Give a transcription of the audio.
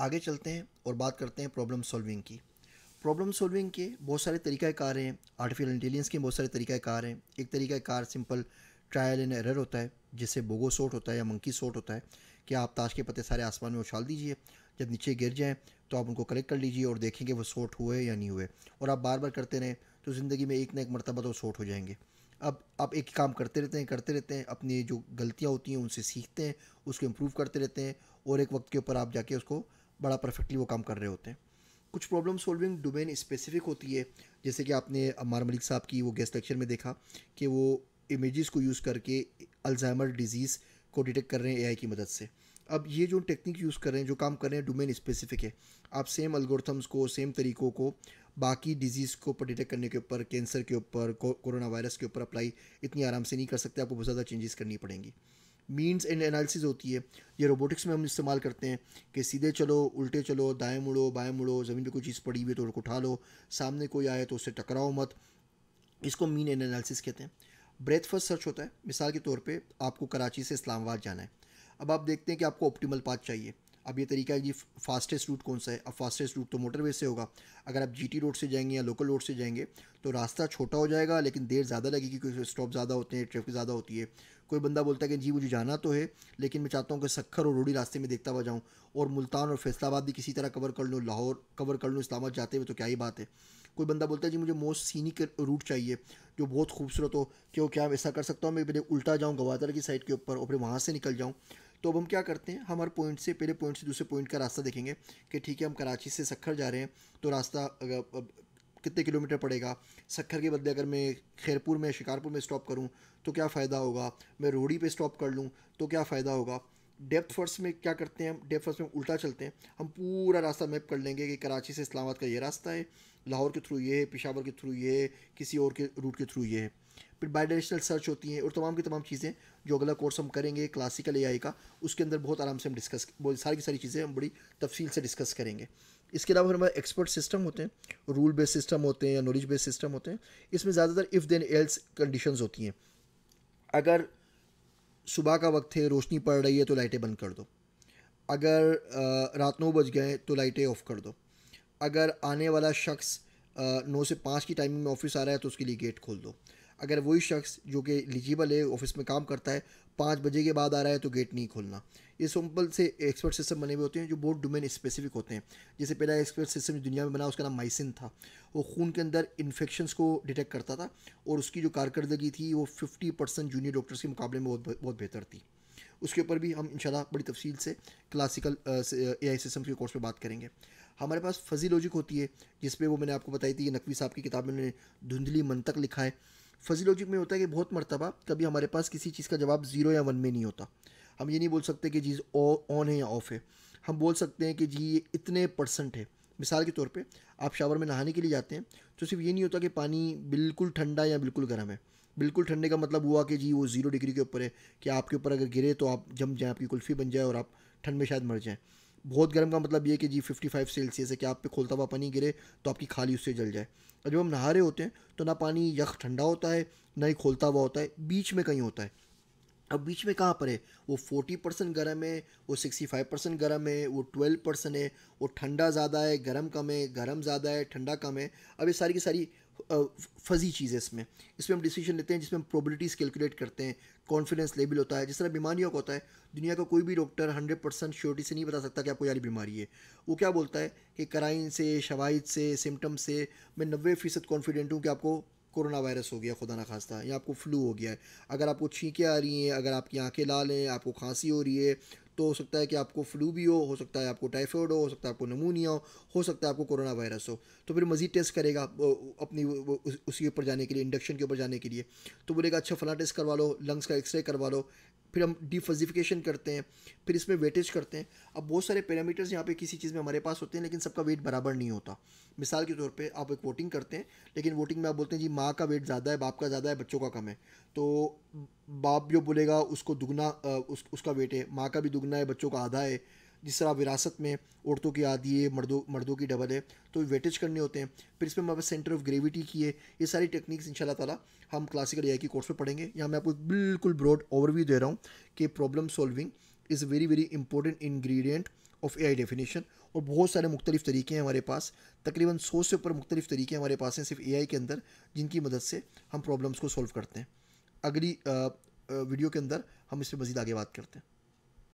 आगे चलते हैं और बात करते हैं प्रॉब्लम सॉल्विंग की प्रॉब्लम सॉल्विंग के बहुत सारे तरीक़ाकार हैं आर्टिफिशियल इंटेलिजेंस के बहुत सारे तरीक़ाकार हैं एक तरीक़ाकार सिंपल ट्रायल एंड एरर होता है जिससे बोगो सोट होता है या मंकी सोट होता है कि आप ताश के पत्ते सारे आसमान में उछाल दीजिए जब नीचे गिर जाएँ तो आप उनको कलेक्ट कर लीजिए और देखेंगे वो सोट हुए या नहीं हुए और आप बार बार करते रहें तो ज़िंदगी में एक ना एक मरतबा तो सोट हो जाएंगे अब आप एक काम करते रहते हैं करते रहते हैं अपनी जो गलतियाँ होती हैं उनसे सीखते हैं उसको इम्प्रूव करते रहते हैं और एक वक्त के ऊपर आप जाके उसको बड़ा परफेक्टली वो काम कर रहे होते हैं कुछ प्रॉब्लम सॉल्विंग डोमेन स्पेसिफिक होती है जैसे कि आपने अमार मलिक साहब की वो गेस्ट लेक्चर में देखा कि वो इमेजेस को यूज़ करके अल्जाइमर डिजीज़ को डिटेक्ट कर रहे हैं एआई की मदद से अब ये जो टेक्निक यूज़ कर रहे हैं जो काम कर रहे हैं डोमेन स्पेसिफिक है आप सेम अलगोरथम्स को सेम तरीकों को बाकी डिजीज़ को डिटेक्ट करने के ऊपर कैंसर के ऊपर कोरोना वायरस के ऊपर अप्लाई इतनी आराम से नहीं कर सकते आपको बहुत ज़्यादा चेंजेस करनी पड़ेंगी मीन्स एंड एनालिसिस होती है ये रोबोटिक्स में हम इस्तेमाल करते हैं कि सीधे चलो उल्टे चलो दाएं मुड़ो बाएं मुड़ो ज़मीन पे कोई चीज़ पड़ी हुई है तो उनको उठा लो सामने कोई आए तो उससे टकराओ मत इसको मीन एंड एनालिसिस कहते हैं ब्रेथ फर्स्ट सर्च होता है मिसाल के तौर पर आपको कराची से इस्लामाबाद जाना है अब आप देखते हैं कि आपको ऑप्टीमल पाथ चाहिए अब ये तरीका है कि फास्टेस्ट रूट कौन सा है अब फास्टेस्ट रूट तो मोटरवे से होगा अगर आप जीटी रोड से जाएंगे या लोकल रोड से जाएंगे तो रास्ता छोटा हो जाएगा लेकिन देर ज़्यादा लगेगी क्योंकि स्टॉप ज़्यादा होते हैं ट्रैफिक ज़्यादा होती है कोई बंदा बोलता है कि जी मुझे जाना तो है लेकिन मैं चाहता हूँ कि सखर और रोडी रास्ते में देखता हुआ जाऊँ और मुल्तान और फैसलाबाद भी किसी तरह कवर कर लूँ लाहौर कवर कर लूँ इस्लामाबाद जाते हुए तो क्या ही बात है कोई बंदा बोलता है जी मुझे मोस्ट सीनिक रूट चाहिए जो बहुत खूबसूरत हो क्यों क्या ऐसा कर सकता हूँ मैं पहले उल्टा जाऊँ गवादर की साइड के ऊपर और फिर वहाँ से निकल जाऊँ तो अब हम क्या करते हैं हम हर पॉइंट से पहले पॉइंट से दूसरे पॉइंट का रास्ता देखेंगे कि ठीक है हम कराची से सखर जा रहे हैं तो रास्ता कितने किलोमीटर पड़ेगा सखर के बदले अगर मैं खैरपुर में शिकारपुर में स्टॉप करूँ तो क्या फ़ायदा होगा मैं रोहड़ी पे स्टॉप कर लूँ तो क्या फ़ायदा होगा डेप्थ फर्स्ट में क्या करते हैं हम डेप्थ फर्स्ट में उल्टा चलते हैं हम पूरा रास्ता मैप कर लेंगे कि कराची से इस्लामाबाद का ये रास्ता है लाहौर के थ्रू ये है पिशावर के थ्रू ये है किसी और के रूट के थ्रू ये है फिर बाई डायरेक्शनल सर्च होती हैं और तमाम की तमाम चीज़ें जो अगला कोर्स हम करेंगे क्लासिकल ए का उसके अंदर बहुत आराम से हम डिस्कस बहुत सारी की सारी चीज़ें हम बड़ी तफसील से डिस्कस करेंगे इसके अलावा हमारे एक्सपर्ट सिस्टम होते हैं रूल बेस्ड सिस्टम होते हैं या नॉलेज बेस्ड सिस्टम होते हैं इसमें ज़्यादातर इफ़ देन एल्स कंडीशन होती हैं अगर सुबह का वक्त है रोशनी पड़ रही है तो लाइटें बंद कर दो अगर रात नौ बज गए तो लाइटें ऑफ कर दो अगर आने वाला शख्स नौ से पाँच की टाइमिंग में ऑफिस आ रहा है तो उसके लिए गेट खोल दो अगर वही शख्स जो कि एलिजिबल है ऑफिस में काम करता है पाँच बजे के बाद आ रहा है तो गेट नहीं खोलना ये सिंपल से एक्सपर्ट सिस्टम बने हुए होते हैं जो बहुत डोमेन स्पेसिफिक होते हैं जैसे पहला एक्सपर्ट सिस्टम जो दुनिया में बना उसका नाम माइसिन था वो खून के अंदर इन्फेक्शंस को डिटेक्ट करता था और उसकी जो कारकर्दगी थी वो फिफ्टी परसेंट जूनियर डॉक्टर्स के मुकाबले में बहुत बहुत बेहतर थी उसके ऊपर भी हम इन बड़ी तफसील से क्लासिकल ए आई सिस्टम के कोर्स में बात करेंगे हमारे पास फजी लॉजिक होती है जिसपे वो मैंने आपको बताई थी नकवी साहब की किताब में धुंधली मंतक लिखा है फजी लॉजिक में होता है कि बहुत मरतबा कभी हमारे पास किसी चीज़ का जवाब ज़ीरो या वन में नहीं होता हम ये नहीं बोल सकते कि चीज़ ऑन है या ऑफ़ है हम बोल सकते हैं कि जी ये इतने परसेंट है मिसाल के तौर पे आप शावर में नहाने के लिए जाते हैं तो सिर्फ ये नहीं होता कि पानी बिल्कुल ठंडा या बिल्कुल गर्म है बिल्कुल ठंडे का मतलब हुआ कि जी वो ज़ीरो डिग्री के ऊपर है कि आपके ऊपर अगर गिरे तो आप जम जाएँ आपकी कुल्फ़ी बन जाए और आप ठंड में शायद मर जाएँ बहुत गर्म का मतलब ये कि जी 55 सेल्सियस है कि आप पे खोलता हुआ पानी गिरे तो आपकी खाली उससे जल जाए और जब हम नहा रहे होते हैं तो ना पानी यख ठंडा होता है ना ही खोलता हुआ होता है बीच में कहीं होता है अब बीच में कहाँ पर है वो फोर्टी परसेंट गर्म है वो सिक्सटी फाइव परसेंट गर्म है वो ट्वेल्व परसेंट है वो ठंडा ज़्यादा है गर्म कम है गर्म ज़्यादा है ठंडा कम है अब ये सारी की सारी फजी चीज़ है इसमें इसमें हम डिसीजन लेते हैं जिसमें हम प्रोबिलिटीज़ कैलकुलेट करते हैं कॉन्फिडेंस लेवल होता है जिस तरह बीमारियों का होता है दुनिया का कोई भी डॉक्टर हंड्रेड परसेंट श्योरिटी से नहीं बता सकता कि आपको यारी बीमारी है वो क्या बोलता है कि कराइन से शवाइद से सिम्टम से मैं नब्बे फ़ीसद कॉन्फिडेंट हूँ कि आपको कोरोना वायरस हो गया खुदा ना खास्ता या आपको फ्लू हो गया है अगर आपको छींकें आ रही हैं अगर आपकी आंखें लाल हैं आपको खांसी हो रही है तो हो सकता है कि आपको फ्लू भी हो हो सकता है आपको टाइफाइड हो हो सकता है आपको नमूनिया हो हो सकता है आपको कोरोना वायरस हो तो फिर मज़ीद टेस्ट करेगा अपनी उसके ऊपर जाने के लिए इंडक्शन के ऊपर जाने के लिए तो बोलेगा अच्छा फला टेस्ट करवा लो लंग्स का एक्सरे करवा लो फिर हम डिफर्जिफिकेशन करते हैं फिर इसमें वेटेज करते हैं अब बहुत सारे पैरामीटर्स यहाँ पे किसी चीज़ में हमारे पास होते हैं लेकिन सबका वेट बराबर नहीं होता मिसाल के तौर पे आप एक वोटिंग करते हैं लेकिन वोटिंग में आप बोलते हैं जी माँ का वेट ज़्यादा है बाप का ज़्यादा है बच्चों का कम है तो बाप जो बोलेगा उसको दुगना उस, उसका वेट है माँ का भी दुगना है बच्चों का आधा है जिस तरह विरासत में औरतों की आदि है मर्दों मर्दों की डबल है तो वेटेज करने होते हैं फिर इसमें हमारे सेंटर ऑफ ग्रेविटी की है ये सारी टेक्निक्स इन ताला हम क्लासिकल ए के कोर्स में पढ़ेंगे यहाँ मैं आपको बिल्कुल ब्रॉड ओवरव्यू दे रहा हूँ कि problem solving is very very important ingredient of A I definition और बहुत सारे मुख्तलिफ तरीके हैं हमारे पास तकरीबन सौ से ऊपर मुख्तलिफ तरीके हमारे पास हैं सिर्फ ए आई के अंदर जिनकी मदद से हम प्रॉब्लम्स को सॉल्व करते हैं अगली वीडियो के अंदर हम इस पर मज़ीद आगे बात करते हैं